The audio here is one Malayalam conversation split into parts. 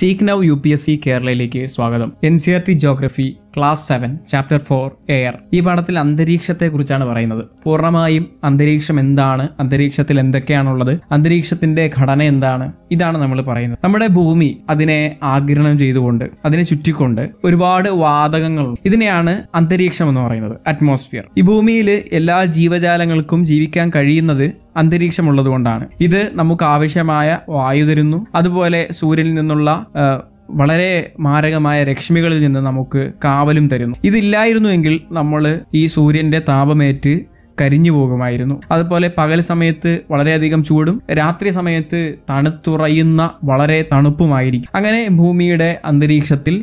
seek now U P S C കേരളയിലേക്ക് സ്വാഗതം N C R T geography class seven chapter four air ഈ പാഠത്തിൽ അന്തരീക്ഷത്തെ കുറിച്ചാണ് പറയുന്നത് പൂർണ്ണമായും അന്തരീക്ഷം എന്താണ് അന്തരീക്ഷത്തിൽ എന്തൊക്കെയാണുള്ളത് അന്തരീക്ഷത്തിന്റെ ഘടന എന്താണ് ഇതാണ് നമ്മൾ പറയുന്നത് നമ്മുടെ ഭൂമി അതിനെ ആഗിരണം ചെയ്തുകൊണ്ട് അതിനെ ചുറ്റിക്കൊണ്ട് ഒരുപാട് വാതകങ്ങൾ ഇതിനെയാണ് അന്തരീക്ഷം എന്ന് പറയുന്നത് അറ്റ്മോസ്ഫിയർ ഈ ഭൂമിയിൽ എല്ലാ ജീവജാലങ്ങൾക്കും ജീവിക്കാൻ കഴിയുന്നത് കൊണ്ടാണ് ഇത് നമുക്ക് ആവശ്യമായ വായു തരുന്നു അതുപോലെ സൂര്യനിൽ നിന്നുള്ള വളരെ മാരകമായ രശ്മികളിൽ നിന്ന് നമുക്ക് കാവലും തരുന്നു ഇതില്ലായിരുന്നുവെങ്കിൽ നമ്മൾ ഈ സൂര്യൻ്റെ താപമേറ്റ് കരിഞ്ഞു പോകുമായിരുന്നു അതുപോലെ പകൽ സമയത്ത് വളരെയധികം ചൂടും രാത്രി സമയത്ത് തണുത്തുറയുന്ന വളരെ തണുപ്പുമായിരിക്കും അങ്ങനെ ഭൂമിയുടെ അന്തരീക്ഷത്തിൽ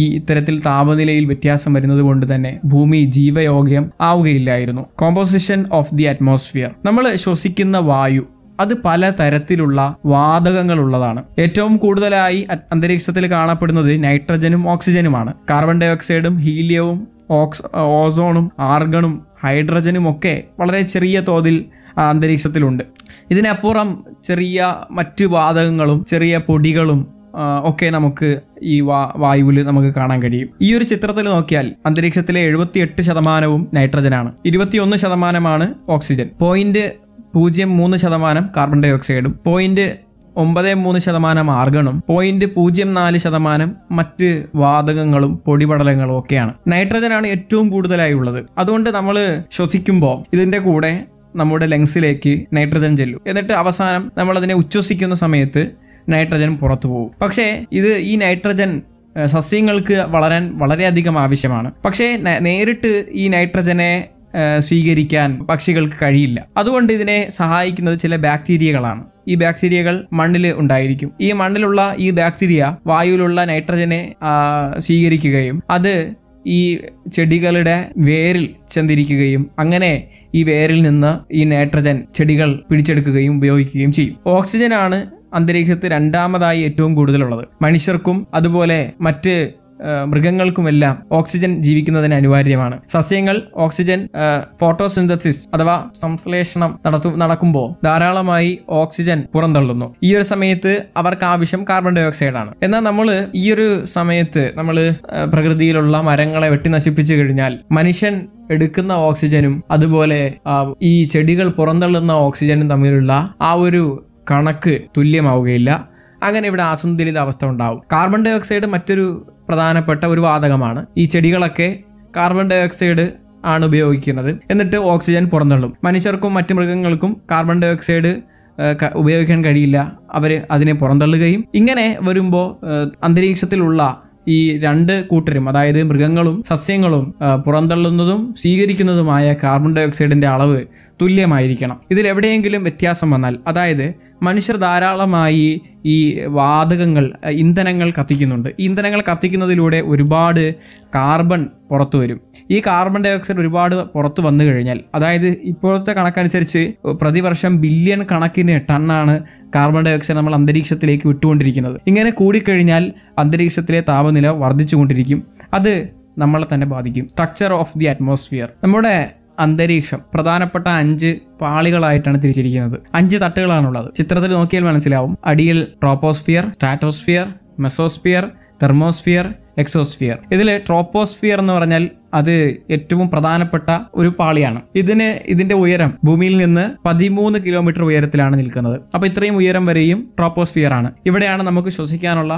ഈ ഇത്തരത്തിൽ താപനിലയിൽ വ്യത്യാസം വരുന്നത് കൊണ്ട് തന്നെ ഭൂമി ജീവയോഗ്യം ആവുകയില്ലായിരുന്നു കോമ്പോസിഷൻ ഓഫ് ദി അറ്റ്മോസ്ഫിയർ നമ്മൾ ശ്വസിക്കുന്ന വായു അത് പല തരത്തിലുള്ള വാതകങ്ങളുള്ളതാണ് ഏറ്റവും കൂടുതലായി അന്തരീക്ഷത്തിൽ കാണപ്പെടുന്നത് നൈട്രജനും ഓക്സിജനുമാണ് കാർബൺ ഡയോക്സൈഡും ഹീലിയവും ഓക്സ് ഓസോണും ആർഗണും ഹൈഡ്രജനും ഒക്കെ വളരെ ചെറിയ തോതിൽ അന്തരീക്ഷത്തിലുണ്ട് ഇതിനപ്പുറം ചെറിയ മറ്റു വാതകങ്ങളും ചെറിയ പൊടികളും ഒക്കെ നമുക്ക് ഈ വാ വായുവിൽ നമുക്ക് കാണാൻ കഴിയും ഈ ഒരു ചിത്രത്തിൽ നോക്കിയാൽ അന്തരീക്ഷത്തിലെ എഴുപത്തി എട്ട് ശതമാനവും നൈട്രജനാണ് ഇരുപത്തിയൊന്ന് ശതമാനമാണ് ഓക്സിജൻ പോയിന്റ് പൂജ്യം മൂന്ന് ശതമാനം കാർബൺ ഡൈ ഓക്സൈഡും പോയിന്റ് ഒമ്പത് മൂന്ന് ശതമാനം ആർഗണും പോയിന്റ് പൂജ്യം നാല് ശതമാനം മറ്റ് വാതകങ്ങളും പൊടിപടലങ്ങളും ഒക്കെയാണ് നൈട്രജനാണ് ഏറ്റവും കൂടുതലായി ഉള്ളത് അതുകൊണ്ട് നമ്മൾ ശ്വസിക്കുമ്പോൾ ഇതിൻ്റെ കൂടെ നമ്മുടെ ലങ്സിലേക്ക് നൈട്രജൻ ചെല്ലും എന്നിട്ട് അവസാനം നമ്മൾ അതിനെ ഉച്ഛ്വസിക്കുന്ന സമയത്ത് നൈട്രജൻ പുറത്തു പോകും പക്ഷേ ഇത് ഈ നൈട്രജൻ സസ്യങ്ങൾക്ക് വളരാൻ വളരെയധികം ആവശ്യമാണ് പക്ഷേ നേരിട്ട് ഈ നൈട്രജനെ സ്വീകരിക്കാൻ പക്ഷികൾക്ക് കഴിയില്ല അതുകൊണ്ട് ഇതിനെ സഹായിക്കുന്നത് ചില ബാക്ടീരിയകളാണ് ഈ ബാക്ടീരിയകൾ മണ്ണിൽ ഉണ്ടായിരിക്കും ഈ മണ്ണിലുള്ള ഈ ബാക്ടീരിയ വായുവിലുള്ള നൈട്രജനെ സ്വീകരിക്കുകയും അത് ഈ ചെടികളുടെ വേരിൽ ചെന്നിരിക്കുകയും അങ്ങനെ ഈ വേരിൽ നിന്ന് ഈ നൈട്രജൻ ചെടികൾ പിടിച്ചെടുക്കുകയും ഉപയോഗിക്കുകയും ചെയ്യും ഓക്സിജനാണ് അന്തരീക്ഷത്തിൽ രണ്ടാമതായി ഏറ്റവും കൂടുതലുള്ളത് മനുഷ്യർക്കും അതുപോലെ മറ്റ് മൃഗങ്ങൾക്കുമെല്ലാം ഓക്സിജൻ ജീവിക്കുന്നതിന് അനിവാര്യമാണ് സസ്യങ്ങൾ ഓക്സിജൻ ഫോട്ടോസിന്തസിസ് അഥവാ സംശ്ലേഷണം നടത്തു നടക്കുമ്പോൾ ധാരാളമായി ഓക്സിജൻ പുറന്തള്ളുന്നു ഈ ഒരു സമയത്ത് അവർക്ക് ആവശ്യം കാർബൺ ഡൈ ഓക്സൈഡ് ആണ് എന്നാൽ നമ്മൾ ഈ ഒരു സമയത്ത് നമ്മൾ പ്രകൃതിയിലുള്ള മരങ്ങളെ വെട്ടി നശിപ്പിച്ചു കഴിഞ്ഞാൽ മനുഷ്യൻ എടുക്കുന്ന ഓക്സിജനും അതുപോലെ ഈ ചെടികൾ പുറന്തള്ളുന്ന ഓക്സിജനും തമ്മിലുള്ള ആ ഒരു കണക്ക് തുല്യമാവുകയില്ല അങ്ങനെ ഇവിടെ ആസന്തുലിത അവസ്ഥ ഉണ്ടാവും കാർബൺ ഡൈ ഓക്സൈഡ് മറ്റൊരു പ്രധാനപ്പെട്ട ഒരു വാതകമാണ് ഈ ചെടികളൊക്കെ കാർബൺ ഡൈ ഓക്സൈഡ് ആണ് ഉപയോഗിക്കുന്നത് എന്നിട്ട് ഓക്സിജൻ പുറന്തള്ളും മനുഷ്യർക്കും മറ്റു മൃഗങ്ങൾക്കും കാർബൺ ഡൈ ഓക്സൈഡ് ഉപയോഗിക്കാൻ കഴിയില്ല അവർ അതിനെ പുറന്തള്ളുകയും ഇങ്ങനെ വരുമ്പോൾ അന്തരീക്ഷത്തിലുള്ള ഈ രണ്ട് കൂട്ടരും അതായത് മൃഗങ്ങളും സസ്യങ്ങളും പുറന്തള്ളുന്നതും സ്വീകരിക്കുന്നതുമായ കാർബൺ ഡൈ ഓക്സൈഡിൻ്റെ അളവ് തുല്യമായിരിക്കണം ഇതിൽ എവിടെയെങ്കിലും വ്യത്യാസം വന്നാൽ അതായത് മനുഷ്യർ ധാരാളമായി ഈ വാതകങ്ങൾ ഇന്ധനങ്ങൾ കത്തിക്കുന്നുണ്ട് ഈ ഇന്ധനങ്ങൾ കത്തിക്കുന്നതിലൂടെ ഒരുപാട് കാർബൺ പുറത്തു വരും ഈ കാർബൺ ഡൈ ഓക്സൈഡ് ഒരുപാട് പുറത്തു വന്നു കഴിഞ്ഞാൽ അതായത് ഇപ്പോഴത്തെ കണക്കനുസരിച്ച് പ്രതിവർഷം ബില്യൺ കണക്കിന് ടണ്ണാണ് കാർബൺ ഡൈ ഓക്സൈഡ് നമ്മൾ അന്തരീക്ഷത്തിലേക്ക് വിട്ടുകൊണ്ടിരിക്കുന്നത് ഇങ്ങനെ കൂടിക്കഴിഞ്ഞാൽ അന്തരീക്ഷത്തിലെ താപനില വർദ്ധിച്ചുകൊണ്ടിരിക്കും അത് നമ്മളെ തന്നെ ബാധിക്കും സ്ട്രക്ചർ ഓഫ് ദി അറ്റ്മോസ്ഫിയർ നമ്മുടെ അന്തരീക്ഷം പ്രധാനപ്പെട്ട അഞ്ച് പാളികളായിട്ടാണ് തിരിച്ചിരിക്കുന്നത് അഞ്ച് തട്ടുകളാണുള്ളത് ചിത്രത്തിൽ നോക്കിയാൽ മനസ്സിലാവും അടിയിൽ troposphere stratosphere mesosphere thermosphere exosphere ഇതിൽ ട്രോപ്പോസ്ഫിയർ എന്ന് പറഞ്ഞാൽ അത് ഏറ്റവും പ്രധാനപ്പെട്ട ഒരു പാളിയാണ് ഇതിന് ഇതിന്റെ ഉയരം ഭൂമിയിൽ നിന്ന് പതിമൂന്ന് കിലോമീറ്റർ ഉയരത്തിലാണ് നിൽക്കുന്നത് അപ്പോൾ ഇത്രയും ഉയരം വരെയും ട്രോപ്പോസ്ഫിയർ ആണ് ഇവിടെയാണ് നമുക്ക് ശ്വസിക്കാനുള്ള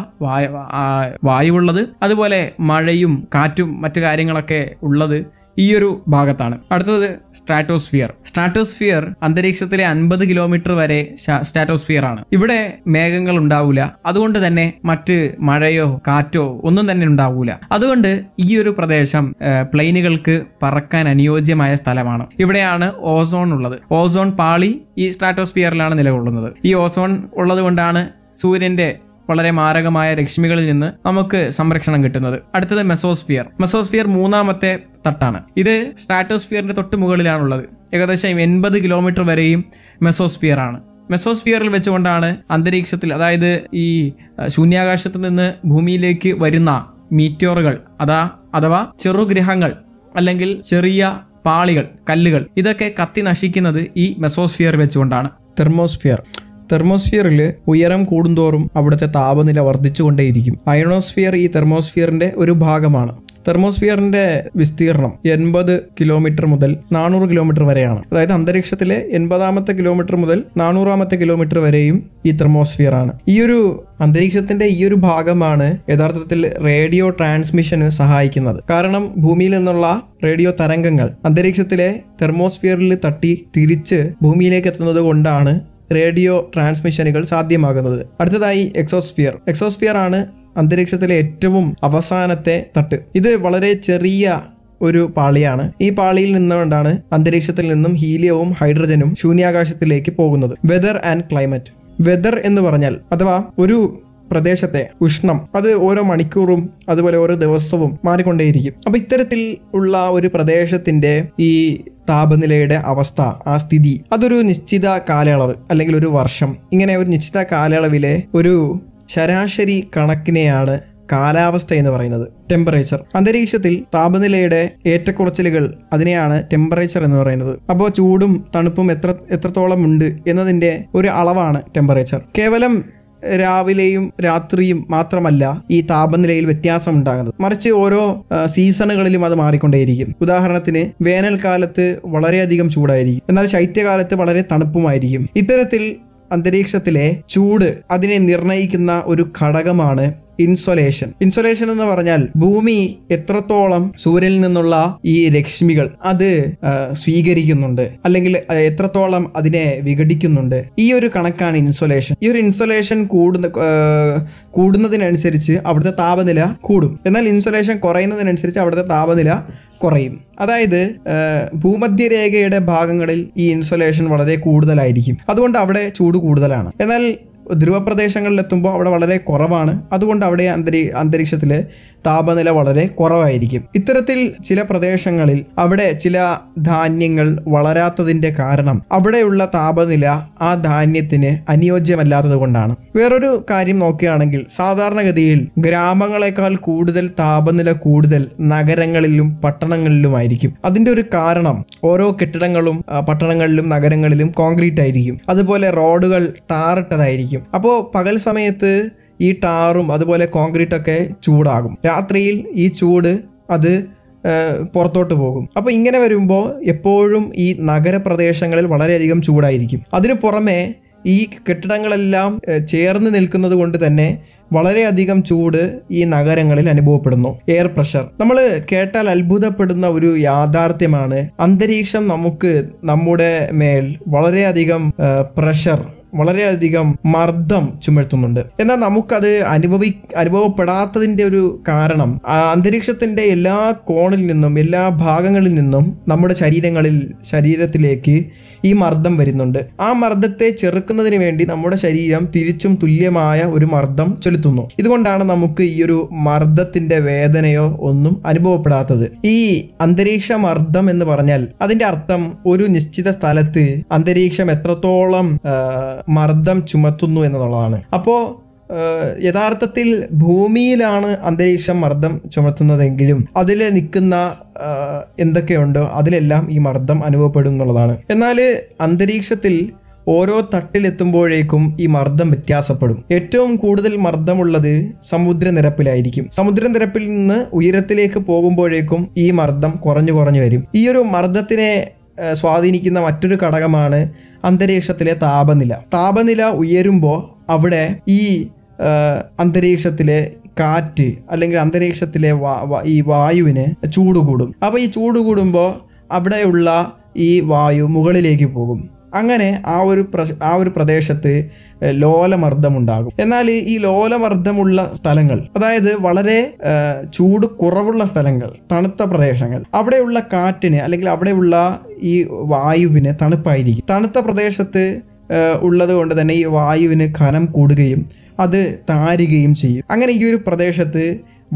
വായു ഉള്ളത് അതുപോലെ മഴയും കാറ്റും മറ്റു കാര്യങ്ങളൊക്കെ ഉള്ളത് ഈ ഒരു ഭാഗത്താണ് അടുത്തത് സ്ട്രാറ്റോസ്ഫിയർ സ്ട്രാറ്റോസ്ഫിയർ അന്തരീക്ഷത്തിലെ അൻപത് കിലോമീറ്റർ വരെ സ്ട്രാറ്റോസ്ഫിയർ ആണ് ഇവിടെ മേഘങ്ങൾ ഉണ്ടാവില്ല അതുകൊണ്ട് തന്നെ മറ്റ് മഴയോ കാറ്റോ ഒന്നും തന്നെ ഉണ്ടാവില്ല അതുകൊണ്ട് ഈ ഒരു പ്രദേശം പ്ലെയിനുകൾക്ക് പറക്കാൻ അനുയോജ്യമായ സ്ഥലമാണ് ഇവിടെയാണ് ഓസോൺ ഉള്ളത് ഓസോൺ പാളി ഈ സ്ട്രാറ്റോസ്ഫിയറിലാണ് നിലകൊള്ളുന്നത് ഈ ഓസോൺ ഉള്ളത് കൊണ്ടാണ് സൂര്യന്റെ വളരെ മാരകമായ രശ്മികളിൽ നിന്ന് നമുക്ക് സംരക്ഷണം കിട്ടുന്നത് അടുത്തത് മെസോസ്ഫിയർ മെസോസ്ഫിയർ മൂന്നാമത്തെ തട്ടാണ് ഇത് സ്ട്രാറ്റോസ്ഫിയറിന്റെ തൊട്ട് മുകളിലാണുള്ളത് ഏകദേശം എൺപത് കിലോമീറ്റർ വരെയും മെസോസ്ഫിയർ ആണ് മെസോസ്ഫിയറിൽ വെച്ചുകൊണ്ടാണ് അന്തരീക്ഷത്തിൽ അതായത് ഈ ശൂന്യാകാശത്ത് നിന്ന് ഭൂമിയിലേക്ക് വരുന്ന മീറ്റോറുകൾ അതാ അഥവാ ചെറുഗ്രഹങ്ങൾ അല്ലെങ്കിൽ ചെറിയ പാളികൾ കല്ലുകൾ ഇതൊക്കെ കത്തി നശിക്കുന്നത് ഈ മെസോസ്ഫിയർ വെച്ചുകൊണ്ടാണ് തെർമോസ്ഫിയർ തെർമോസ്ഫിയറിൽ ഉയരം കൂടുന്തോറും അവിടുത്തെ താപനില വർദ്ധിച്ചുകൊണ്ടേയിരിക്കും അയണോസ്ഫിയർ ഈ തെർമോസ്ഫിയറിന്റെ ഒരു ഭാഗമാണ് തെർമോസ്ഫിയറിന്റെ വിസ്തീർണം എൺപത് കിലോമീറ്റർ മുതൽ നാനൂറ് കിലോമീറ്റർ വരെയാണ് അതായത് അന്തരീക്ഷത്തിലെ എൺപതാമത്തെ കിലോമീറ്റർ മുതൽ നാനൂറാമത്തെ കിലോമീറ്റർ വരെയും ഈ തെർമോസ്ഫിയർ ആണ് ഈ ഒരു അന്തരീക്ഷത്തിന്റെ ഈ ഒരു ഭാഗമാണ് യഥാർത്ഥത്തിൽ റേഡിയോ ട്രാൻസ്മിഷന് സഹായിക്കുന്നത് കാരണം ഭൂമിയിൽ നിന്നുള്ള റേഡിയോ തരംഗങ്ങൾ അന്തരീക്ഷത്തിലെ തെർമോസ്ഫിയറിൽ തട്ടി തിരിച്ച് ഭൂമിയിലേക്ക് എത്തുന്നത് കൊണ്ടാണ് റേഡിയോ ട്രാൻസ്മിഷനുകൾ സാധ്യമാകുന്നത് അടുത്തതായി എക്സോസ്ഫിയർ എക്സോസ്ഫിയർ ആണ് അന്തരീക്ഷത്തിലെ ഏറ്റവും അവസാനത്തെ തട്ട് ഇത് വളരെ ചെറിയ ഒരു പാളിയാണ് ഈ പാളിയിൽ നിന്നുകൊണ്ടാണ് അന്തരീക്ഷത്തിൽ നിന്നും ഹീലിയവും ഹൈഡ്രജനും ശൂന്യാകാശത്തിലേക്ക് പോകുന്നത് വെതർ ആൻഡ് ക്ലൈമറ്റ് വെതർ എന്ന് പറഞ്ഞാൽ അഥവാ ഒരു പ്രദേശത്തെ ഉഷ്ണം അത് ഓരോ മണിക്കൂറും അതുപോലെ ഓരോ ദിവസവും മാറിക്കൊണ്ടേയിരിക്കും അപ്പോൾ ഇത്തരത്തിൽ ഉള്ള ഒരു പ്രദേശത്തിന്റെ ഈ താപനിലയുടെ അവസ്ഥ ആ സ്ഥിതി അതൊരു നിശ്ചിത കാലയളവ് അല്ലെങ്കിൽ ഒരു വർഷം ഇങ്ങനെ ഒരു നിശ്ചിത കാലയളവിലെ ഒരു ശരാശരി കണക്കിനെയാണ് കാലാവസ്ഥ എന്ന് പറയുന്നത് ടെമ്പറേച്ചർ അന്തരീക്ഷത്തിൽ താപനിലയുടെ ഏറ്റക്കുറച്ചിലുകൾ അതിനെയാണ് ടെമ്പറേച്ചർ എന്ന് പറയുന്നത് അപ്പോൾ ചൂടും തണുപ്പും എത്ര എത്രത്തോളം ഉണ്ട് എന്നതിൻ്റെ ഒരു അളവാണ് ടെമ്പറേച്ചർ കേവലം രാവിലെയും രാത്രിയും മാത്രമല്ല ഈ താപനിലയിൽ വ്യത്യാസം ഉണ്ടാകുന്നത് മറിച്ച് ഓരോ സീസണുകളിലും അത് മാറിക്കൊണ്ടേയിരിക്കും ഉദാഹരണത്തിന് വേനൽക്കാലത്ത് വളരെയധികം ചൂടായിരിക്കും എന്നാൽ ശൈത്യകാലത്ത് വളരെ തണുപ്പുമായിരിക്കും ഇത്തരത്തിൽ അന്തരീക്ഷത്തിലെ ചൂട് അതിനെ നിർണയിക്കുന്ന ഒരു ഘടകമാണ് ഇൻസൊലേഷൻ ഇൻസൊലേഷൻ എന്ന് പറഞ്ഞാൽ ഭൂമി എത്രത്തോളം സൂര്യനിൽ നിന്നുള്ള ഈ രശ്മികൾ അത് സ്വീകരിക്കുന്നുണ്ട് അല്ലെങ്കിൽ എത്രത്തോളം അതിനെ വിഘടിക്കുന്നുണ്ട് ഈ ഒരു കണക്കാണ് ഇൻസൊലേഷൻ ഈ ഒരു ഇൻസൊലേഷൻ കൂടുന്ന കൂടുന്നതിനനുസരിച്ച് അവിടുത്തെ താപനില കൂടും എന്നാൽ ഇൻസൊലേഷൻ കുറയുന്നതിനനുസരിച്ച് അവിടുത്തെ താപനില കുറയും അതായത് ഭൂമധ്യരേഖയുടെ ഭാഗങ്ങളിൽ ഈ ഇൻസുലേഷൻ വളരെ കൂടുതലായിരിക്കും അതുകൊണ്ട് അവിടെ ചൂട് കൂടുതലാണ് എന്നാൽ പ്രദേശങ്ങളിലെത്തുമ്പോൾ അവിടെ വളരെ കുറവാണ് അതുകൊണ്ട് അവിടെ അന്തരീ അന്തരീക്ഷത്തിൽ താപനില വളരെ കുറവായിരിക്കും ഇത്തരത്തിൽ ചില പ്രദേശങ്ങളിൽ അവിടെ ചില ധാന്യങ്ങൾ വളരാത്തതിൻ്റെ കാരണം അവിടെയുള്ള താപനില ആ ധാന്യത്തിന് അനുയോജ്യമല്ലാത്തത് കൊണ്ടാണ് വേറൊരു കാര്യം നോക്കുകയാണെങ്കിൽ സാധാരണഗതിയിൽ ഗ്രാമങ്ങളെക്കാൾ കൂടുതൽ താപനില കൂടുതൽ നഗരങ്ങളിലും പട്ടണങ്ങളിലുമായിരിക്കും അതിൻ്റെ ഒരു കാരണം ഓരോ കെട്ടിടങ്ങളും പട്ടണങ്ങളിലും നഗരങ്ങളിലും കോൺക്രീറ്റ് ആയിരിക്കും അതുപോലെ റോഡുകൾ താറിട്ടതായിരിക്കും സാധിക്കും അപ്പോൾ പകൽ സമയത്ത് ഈ ടാറും അതുപോലെ കോൺക്രീറ്റൊക്കെ ചൂടാകും രാത്രിയിൽ ഈ ചൂട് അത് പുറത്തോട്ട് പോകും അപ്പോൾ ഇങ്ങനെ വരുമ്പോൾ എപ്പോഴും ഈ നഗരപ്രദേശങ്ങളിൽ വളരെയധികം ചൂടായിരിക്കും അതിനു പുറമെ ഈ കെട്ടിടങ്ങളെല്ലാം ചേർന്ന് നിൽക്കുന്നത് കൊണ്ട് തന്നെ വളരെയധികം ചൂട് ഈ നഗരങ്ങളിൽ അനുഭവപ്പെടുന്നു എയർ പ്രഷർ നമ്മൾ കേട്ടാൽ അത്ഭുതപ്പെടുന്ന ഒരു യാഥാർത്ഥ്യമാണ് അന്തരീക്ഷം നമുക്ക് നമ്മുടെ മേൽ വളരെയധികം പ്രഷർ വളരെയധികം മർദ്ദം ചുമത്തുന്നുണ്ട് എന്നാൽ നമുക്കത് അനുഭവി അനുഭവപ്പെടാത്തതിൻ്റെ ഒരു കാരണം അന്തരീക്ഷത്തിൻ്റെ എല്ലാ കോണിൽ നിന്നും എല്ലാ ഭാഗങ്ങളിൽ നിന്നും നമ്മുടെ ശരീരങ്ങളിൽ ശരീരത്തിലേക്ക് ഈ മർദ്ദം വരുന്നുണ്ട് ആ മർദ്ദത്തെ ചെറുക്കുന്നതിന് വേണ്ടി നമ്മുടെ ശരീരം തിരിച്ചും തുല്യമായ ഒരു മർദ്ദം ചെലുത്തുന്നു ഇതുകൊണ്ടാണ് നമുക്ക് ഈ ഒരു മർദ്ദത്തിന്റെ വേദനയോ ഒന്നും അനുഭവപ്പെടാത്തത് ഈ അന്തരീക്ഷ മർദ്ദം എന്ന് പറഞ്ഞാൽ അതിന്റെ അർത്ഥം ഒരു നിശ്ചിത സ്ഥലത്ത് അന്തരീക്ഷം എത്രത്തോളം മർദ്ദം ചുമത്തുന്നു എന്നുള്ളതാണ് അപ്പോൾ യഥാർത്ഥത്തിൽ ഭൂമിയിലാണ് അന്തരീക്ഷം മർദ്ദം ചുമത്തുന്നതെങ്കിലും അതിൽ നിൽക്കുന്ന എന്തൊക്കെയുണ്ടോ അതിലെല്ലാം ഈ മർദ്ദം അനുഭവപ്പെടും എന്നുള്ളതാണ് എന്നാൽ അന്തരീക്ഷത്തിൽ ഓരോ തട്ടിലെത്തുമ്പോഴേക്കും ഈ മർദ്ദം വ്യത്യാസപ്പെടും ഏറ്റവും കൂടുതൽ മർദ്ദമുള്ളത് സമുദ്രനിരപ്പിലായിരിക്കും സമുദ്രനിരപ്പിൽ നിന്ന് ഉയരത്തിലേക്ക് പോകുമ്പോഴേക്കും ഈ മർദ്ദം കുറഞ്ഞു കുറഞ്ഞു വരും ഈ ഒരു മർദ്ദത്തിനെ സ്വാധീനിക്കുന്ന മറ്റൊരു ഘടകമാണ് അന്തരീക്ഷത്തിലെ താപനില താപനില ഉയരുമ്പോൾ അവിടെ ഈ അന്തരീക്ഷത്തിലെ കാറ്റ് അല്ലെങ്കിൽ അന്തരീക്ഷത്തിലെ ഈ വായുവിന് ചൂട് കൂടും അപ്പോൾ ഈ ചൂട് കൂടുമ്പോൾ അവിടെയുള്ള ഈ വായു മുകളിലേക്ക് പോകും അങ്ങനെ ആ ഒരു പ്ര ആ ഒരു പ്രദേശത്ത് ലോലമർദ്ദമുണ്ടാകും എന്നാൽ ഈ ലോലമർദ്ദമുള്ള സ്ഥലങ്ങൾ അതായത് വളരെ ചൂട് കുറവുള്ള സ്ഥലങ്ങൾ തണുത്ത പ്രദേശങ്ങൾ അവിടെയുള്ള കാറ്റിന് അല്ലെങ്കിൽ അവിടെയുള്ള ഈ വായുവിന് തണുപ്പായിരിക്കും തണുത്ത പ്രദേശത്ത് ഉള്ളത് കൊണ്ട് തന്നെ ഈ വായുവിന് ഖനം കൂടുകയും അത് താരുകയും ചെയ്യും അങ്ങനെ ഈ ഒരു പ്രദേശത്ത്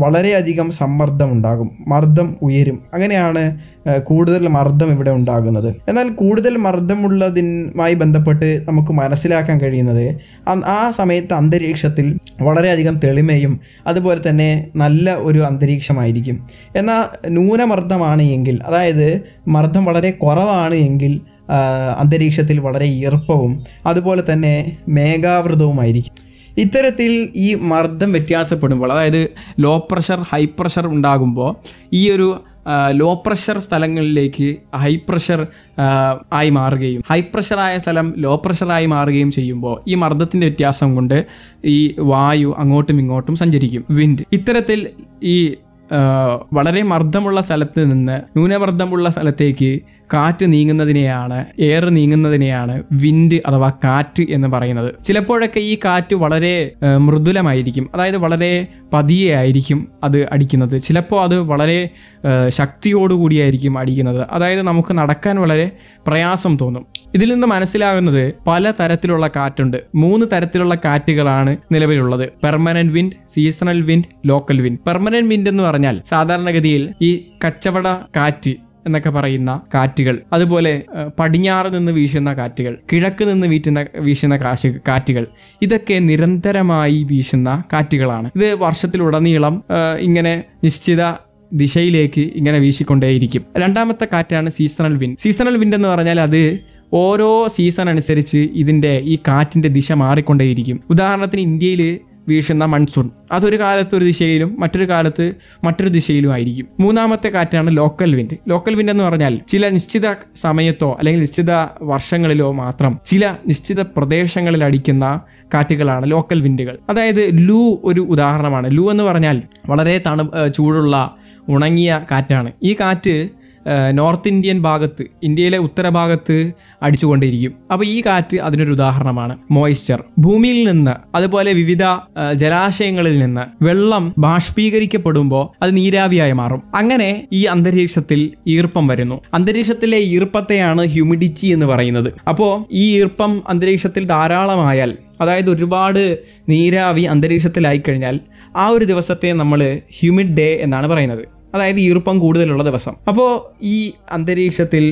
വളരെയധികം സമ്മർദ്ദം ഉണ്ടാകും മർദ്ദം ഉയരും അങ്ങനെയാണ് കൂടുതൽ മർദ്ദം ഇവിടെ ഉണ്ടാകുന്നത് എന്നാൽ കൂടുതൽ മർദ്ദമുള്ളതിനുമായി ബന്ധപ്പെട്ട് നമുക്ക് മനസ്സിലാക്കാൻ കഴിയുന്നത് ആ സമയത്ത് അന്തരീക്ഷത്തിൽ വളരെയധികം തെളിമയും അതുപോലെ തന്നെ നല്ല ഒരു അന്തരീക്ഷമായിരിക്കും എന്നാൽ ന്യൂനമർദ്ദമാണ് എങ്കിൽ അതായത് മർദ്ദം വളരെ കുറവാണ് എങ്കിൽ അന്തരീക്ഷത്തിൽ വളരെ ഈർപ്പവും അതുപോലെ തന്നെ മേഘാവൃതവുമായിരിക്കും ഇത്തരത്തിൽ ഈ മർദ്ദം വ്യത്യാസപ്പെടുമ്പോൾ അതായത് ലോ പ്രഷർ ഹൈ പ്രഷർ ഉണ്ടാകുമ്പോൾ ഈ ഒരു ലോ പ്രഷർ സ്ഥലങ്ങളിലേക്ക് ഹൈ പ്രഷർ ആയി മാറുകയും ഹൈ പ്രഷറായ സ്ഥലം ലോ പ്രഷറായി മാറുകയും ചെയ്യുമ്പോൾ ഈ മർദ്ദത്തിൻ്റെ വ്യത്യാസം കൊണ്ട് ഈ വായു അങ്ങോട്ടും ഇങ്ങോട്ടും സഞ്ചരിക്കും വിൻഡ് ഇത്തരത്തിൽ ഈ വളരെ മർദ്ദമുള്ള സ്ഥലത്ത് നിന്ന് ന്യൂനമർദ്ദമുള്ള സ്ഥലത്തേക്ക് കാറ്റ് നീങ്ങുന്നതിനെയാണ് എയർ നീങ്ങുന്നതിനെയാണ് വിൻഡ് അഥവാ കാറ്റ് എന്ന് പറയുന്നത് ചിലപ്പോഴൊക്കെ ഈ കാറ്റ് വളരെ മൃദുലമായിരിക്കും അതായത് വളരെ പതിയെ ആയിരിക്കും അത് അടിക്കുന്നത് ചിലപ്പോൾ അത് വളരെ ശക്തിയോടുകൂടിയായിരിക്കും അടിക്കുന്നത് അതായത് നമുക്ക് നടക്കാൻ വളരെ പ്രയാസം തോന്നും ഇതിൽ നിന്ന് മനസ്സിലാകുന്നത് പല തരത്തിലുള്ള കാറ്റുണ്ട് മൂന്ന് തരത്തിലുള്ള കാറ്റുകളാണ് നിലവിലുള്ളത് permanent wind seasonal wind local wind permanent wind എന്ന് പറഞ്ഞാൽ സാധാരണഗതിയിൽ ഈ കച്ചവട കാറ്റ് എന്നൊക്കെ പറയുന്ന കാറ്റുകൾ അതുപോലെ പടിഞ്ഞാറ് നിന്ന് വീശുന്ന കാറ്റുകൾ കിഴക്ക് നിന്ന് വീറ്റുന്ന വീശുന്ന കാശ് കാറ്റുകൾ ഇതൊക്കെ നിരന്തരമായി വീശുന്ന കാറ്റുകളാണ് ഇത് വർഷത്തിലുടനീളം ഇങ്ങനെ നിശ്ചിത ദിശയിലേക്ക് ഇങ്ങനെ വീശിക്കൊണ്ടേയിരിക്കും രണ്ടാമത്തെ കാറ്റാണ് സീസണൽ വിൻഡ് സീസണൽ വിൻഡ് എന്ന് പറഞ്ഞാൽ അത് ഓരോ സീസൺ അനുസരിച്ച് ഇതിൻ്റെ ഈ കാറ്റിൻ്റെ ദിശ മാറിക്കൊണ്ടേയിരിക്കും ഉദാഹരണത്തിന് ഇന്ത്യയിൽ വീശുന്ന മൺസൂൺ അതൊരു കാലത്ത് ഒരു ദിശയിലും മറ്റൊരു കാലത്ത് മറ്റൊരു ദിശയിലും ആയിരിക്കും മൂന്നാമത്തെ കാറ്റാണ് ലോക്കൽ വിൻഡ് ലോക്കൽ വിൻഡ് എന്ന് പറഞ്ഞാൽ ചില നിശ്ചിത സമയത്തോ അല്ലെങ്കിൽ നിശ്ചിത വർഷങ്ങളിലോ മാത്രം ചില നിശ്ചിത പ്രദേശങ്ങളിൽ അടിക്കുന്ന കാറ്റുകളാണ് ലോക്കൽ വിൻഡുകൾ അതായത് ലൂ ഒരു ഉദാഹരണമാണ് ലൂ എന്ന് പറഞ്ഞാൽ വളരെ തണു ചൂടുള്ള ഉണങ്ങിയ കാറ്റാണ് ഈ കാറ്റ് നോർത്ത് ഇന്ത്യൻ ഭാഗത്ത് ഇന്ത്യയിലെ ഉത്തരഭാഗത്ത് അടിച്ചുകൊണ്ടിരിക്കും അപ്പോൾ ഈ കാറ്റ് അതിനൊരു ഉദാഹരണമാണ് മോയ്സ്ചർ ഭൂമിയിൽ നിന്ന് അതുപോലെ വിവിധ ജലാശയങ്ങളിൽ നിന്ന് വെള്ളം ബാഷ്പീകരിക്കപ്പെടുമ്പോൾ അത് നീരാവിയായി മാറും അങ്ങനെ ഈ അന്തരീക്ഷത്തിൽ ഈർപ്പം വരുന്നു അന്തരീക്ഷത്തിലെ ഈർപ്പത്തെയാണ് ഹ്യൂമിഡിറ്റി എന്ന് പറയുന്നത് അപ്പോൾ ഈ ഈർപ്പം അന്തരീക്ഷത്തിൽ ധാരാളമായാൽ അതായത് ഒരുപാട് നീരാവി അന്തരീക്ഷത്തിലായി കഴിഞ്ഞാൽ ആ ഒരു ദിവസത്തെ നമ്മൾ ഹ്യൂമിഡ് ഡേ എന്നാണ് പറയുന്നത് അതായത് ഈർപ്പം കൂടുതലുള്ള ദിവസം അപ്പോൾ ഈ അന്തരീക്ഷത്തിൽ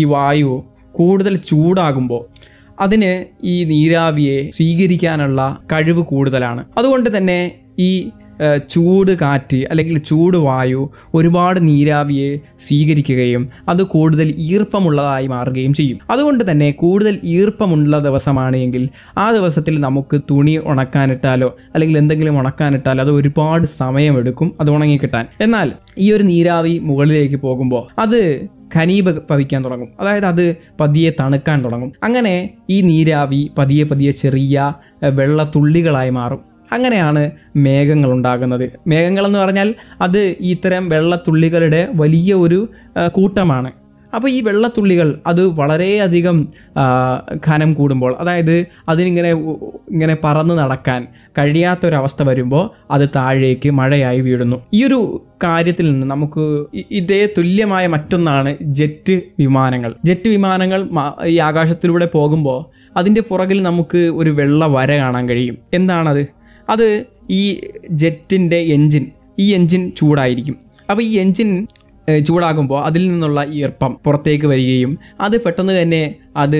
ഈ വായു കൂടുതൽ ചൂടാകുമ്പോൾ അതിന് ഈ നീരാവിയെ സ്വീകരിക്കാനുള്ള കഴിവ് കൂടുതലാണ് അതുകൊണ്ട് തന്നെ ഈ ചൂട് കാറ്റ് അല്ലെങ്കിൽ ചൂട് വായു ഒരുപാട് നീരാവിയെ സ്വീകരിക്കുകയും അത് കൂടുതൽ ഈർപ്പമുള്ളതായി മാറുകയും ചെയ്യും അതുകൊണ്ട് തന്നെ കൂടുതൽ ഈർപ്പമുള്ള ദിവസമാണ് എങ്കിൽ ആ ദിവസത്തിൽ നമുക്ക് തുണി ഉണക്കാനിട്ടാലോ അല്ലെങ്കിൽ എന്തെങ്കിലും ഉണക്കാനിട്ടാലോ അത് ഒരുപാട് സമയമെടുക്കും അത് ഉണങ്ങിക്കിട്ടാൻ കിട്ടാൻ എന്നാൽ ഈ ഒരു നീരാവി മുകളിലേക്ക് പോകുമ്പോൾ അത് ഖനീപ പതിക്കാൻ തുടങ്ങും അതായത് അത് പതിയെ തണുക്കാൻ തുടങ്ങും അങ്ങനെ ഈ നീരാവി പതിയെ പതിയെ ചെറിയ വെള്ളത്തുള്ളികളായി മാറും അങ്ങനെയാണ് മേഘങ്ങൾ ഉണ്ടാകുന്നത് മേഘങ്ങളെന്ന് പറഞ്ഞാൽ അത് ഇത്തരം വെള്ളത്തുള്ളികളുടെ വലിയ ഒരു കൂട്ടമാണ് അപ്പോൾ ഈ വെള്ളത്തുള്ളികൾ അത് വളരെയധികം ഘനം കൂടുമ്പോൾ അതായത് അതിനിങ്ങനെ ഇങ്ങനെ പറന്ന് നടക്കാൻ കഴിയാത്തൊരവസ്ഥ വരുമ്പോൾ അത് താഴേക്ക് മഴയായി വീഴുന്നു ഈ ഒരു കാര്യത്തിൽ നിന്ന് നമുക്ക് ഇതേ തുല്യമായ മറ്റൊന്നാണ് ജെറ്റ് വിമാനങ്ങൾ ജെറ്റ് വിമാനങ്ങൾ ഈ ആകാശത്തിലൂടെ പോകുമ്പോൾ അതിൻ്റെ പുറകിൽ നമുക്ക് ഒരു വെള്ള വര കാണാൻ കഴിയും എന്താണത് അത് ഈ ജെറ്റിൻ്റെ എൻജിൻ ഈ എൻജിൻ ചൂടായിരിക്കും അപ്പോൾ ഈ എൻജിൻ ചൂടാകുമ്പോൾ അതിൽ നിന്നുള്ള ഈർപ്പം പുറത്തേക്ക് വരികയും അത് പെട്ടെന്ന് തന്നെ അത്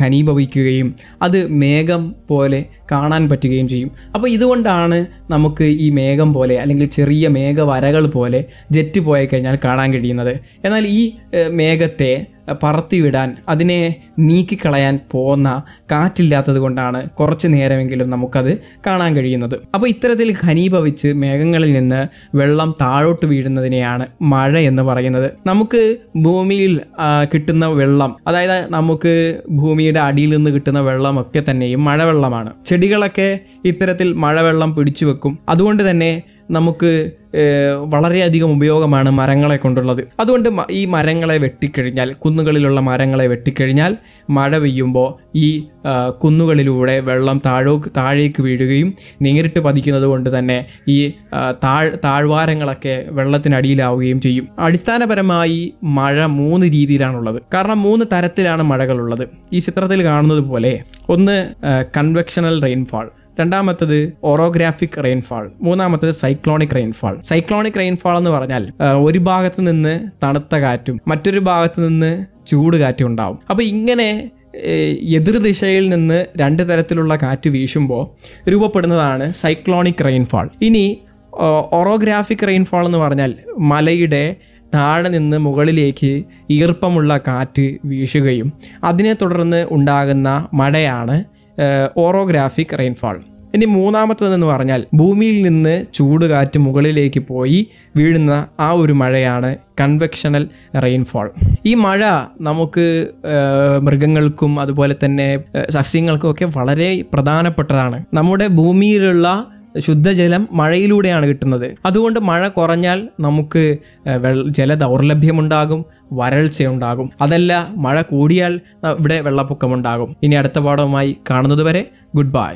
ഖനീഭവിക്കുകയും അത് മേഘം പോലെ കാണാൻ പറ്റുകയും ചെയ്യും അപ്പോൾ ഇതുകൊണ്ടാണ് നമുക്ക് ഈ മേഘം പോലെ അല്ലെങ്കിൽ ചെറിയ മേഘവരകൾ പോലെ ജെറ്റ് പോയി കഴിഞ്ഞാൽ കാണാൻ കഴിയുന്നത് എന്നാൽ ഈ മേഘത്തെ പറത്തിവിടാൻ അതിനെ നീക്കിക്കളയാൻ പോകുന്ന കാറ്റില്ലാത്തത് കൊണ്ടാണ് കുറച്ച് നേരമെങ്കിലും നമുക്കത് കാണാൻ കഴിയുന്നത് അപ്പോൾ ഇത്തരത്തിൽ ഖനീഭവിച്ച് മേഘങ്ങളിൽ നിന്ന് വെള്ളം താഴോട്ട് വീഴുന്നതിനെയാണ് മഴ എന്ന് പറയുന്നത് നമുക്ക് ഭൂമിയിൽ കിട്ടുന്ന വെള്ളം അതായത് നമുക്ക് ഭൂമിയുടെ അടിയിൽ നിന്ന് കിട്ടുന്ന വെള്ളമൊക്കെ തന്നെയും മഴവെള്ളമാണ് ചെടി ചെടികളൊക്കെ ഇത്തരത്തിൽ മഴവെള്ളം പിടിച്ചു വെക്കും അതുകൊണ്ട് തന്നെ നമുക്ക് വളരെയധികം ഉപയോഗമാണ് മരങ്ങളെ കൊണ്ടുള്ളത് അതുകൊണ്ട് ഈ മരങ്ങളെ വെട്ടിക്കഴിഞ്ഞാൽ കുന്നുകളിലുള്ള മരങ്ങളെ വെട്ടിക്കഴിഞ്ഞാൽ മഴ പെയ്യുമ്പോൾ ഈ കുന്നുകളിലൂടെ വെള്ളം താഴോ താഴേക്ക് വീഴുകയും നേരിട്ട് പതിക്കുന്നത് കൊണ്ട് തന്നെ ഈ താഴ് താഴ്വാരങ്ങളൊക്കെ വെള്ളത്തിനടിയിലാവുകയും ചെയ്യും അടിസ്ഥാനപരമായി മഴ മൂന്ന് രീതിയിലാണുള്ളത് കാരണം മൂന്ന് തരത്തിലാണ് മഴകളുള്ളത് ഈ ചിത്രത്തിൽ കാണുന്നത് പോലെ ഒന്ന് കൺവെക്ഷണൽ റെയിൻഫാൾ രണ്ടാമത്തത് ഓറോഗ്രാഫിക് റെയിൻഫാൾ മൂന്നാമത്തത് സൈക്ലോണിക് റെയിൻഫാൾ സൈക്ലോണിക് റെയിൻഫാൾ എന്ന് പറഞ്ഞാൽ ഒരു ഭാഗത്ത് നിന്ന് തണുത്ത കാറ്റും മറ്റൊരു ഭാഗത്ത് നിന്ന് ചൂട് കാറ്റും ഉണ്ടാവും അപ്പോൾ ഇങ്ങനെ എതിർദിശയിൽ നിന്ന് രണ്ട് തരത്തിലുള്ള കാറ്റ് വീശുമ്പോൾ രൂപപ്പെടുന്നതാണ് സൈക്ലോണിക് റെയിൻഫാൾ ഇനി ഓറോഗ്രാഫിക് റെയിൻഫാൾ എന്ന് പറഞ്ഞാൽ മലയുടെ താഴെ നിന്ന് മുകളിലേക്ക് ഈർപ്പമുള്ള കാറ്റ് വീശുകയും അതിനെ തുടർന്ന് ഉണ്ടാകുന്ന മഴയാണ് ഓറോഗ്രാഫിക് റെയിൻഫാൾ ഇനി മൂന്നാമത്തതെന്ന് പറഞ്ഞാൽ ഭൂമിയിൽ നിന്ന് ചൂട് കാറ്റ് മുകളിലേക്ക് പോയി വീഴുന്ന ആ ഒരു മഴയാണ് കൺവെക്ഷണൽ റെയിൻഫോൾ ഈ മഴ നമുക്ക് മൃഗങ്ങൾക്കും അതുപോലെ തന്നെ സസ്യങ്ങൾക്കും ഒക്കെ വളരെ പ്രധാനപ്പെട്ടതാണ് നമ്മുടെ ഭൂമിയിലുള്ള ശുദ്ധജലം മഴയിലൂടെയാണ് കിട്ടുന്നത് അതുകൊണ്ട് മഴ കുറഞ്ഞാൽ നമുക്ക് ജല ദൗർലഭ്യമുണ്ടാകും വരൾച്ചയുണ്ടാകും അതല്ല മഴ കൂടിയാൽ ഇവിടെ വെള്ളപ്പൊക്കമുണ്ടാകും ഇനി അടുത്ത പാഠവുമായി കാണുന്നതുവരെ ഗുഡ് ബൈ